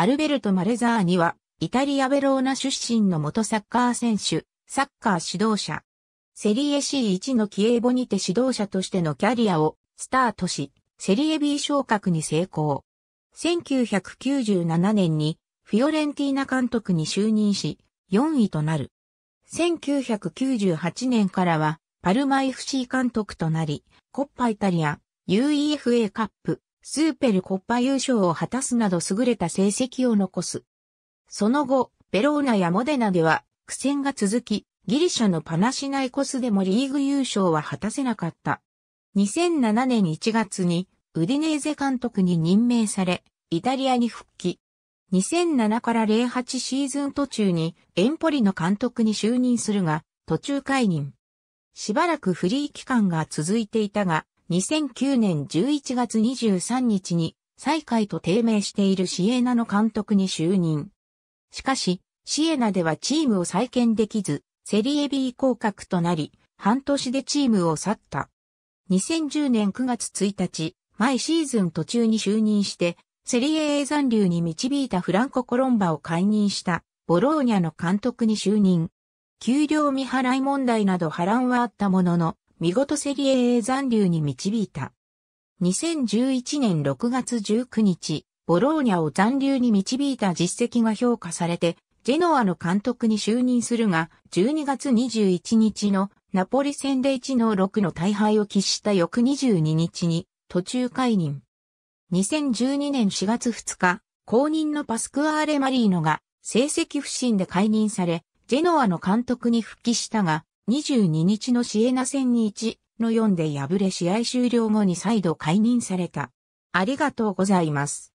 アルベルト・マレザーニは、イタリア・ベローナ出身の元サッカー選手、サッカー指導者。セリエ C1 のキエーボにて指導者としてのキャリアをスタートし、セリエ B 昇格に成功。1997年にフィオレンティーナ監督に就任し、4位となる。1998年からはパルマ FC 監督となり、コッパイタリア、UEFA カップ、スーペルコッパ優勝を果たすなど優れた成績を残す。その後、ベローナやモデナでは苦戦が続き、ギリシャのパナシナイコスでもリーグ優勝は果たせなかった。2007年1月にウディネーゼ監督に任命され、イタリアに復帰。2007から08シーズン途中にエンポリの監督に就任するが、途中解任。しばらくフリー期間が続いていたが、2009年11月23日に、再開と低迷しているシエナの監督に就任。しかし、シエナではチームを再建できず、セリエ B 降格となり、半年でチームを去った。2010年9月1日、毎シーズン途中に就任して、セリエ A 残留に導いたフランコ・コロンバを解任した、ボローニャの監督に就任。給料未払い問題など波乱はあったものの、見事セリエ A 残留に導いた。2011年6月19日、ボローニャを残留に導いた実績が評価されて、ジェノアの監督に就任するが、12月21日のナポリ戦で1の6の大敗を喫した翌22日に途中解任。2012年4月2日、公認のパスクアーレ・マリーノが成績不振で解任され、ジェノアの監督に復帰したが、22日のシエナ戦に1の4で敗れ試合終了後に再度解任された。ありがとうございます。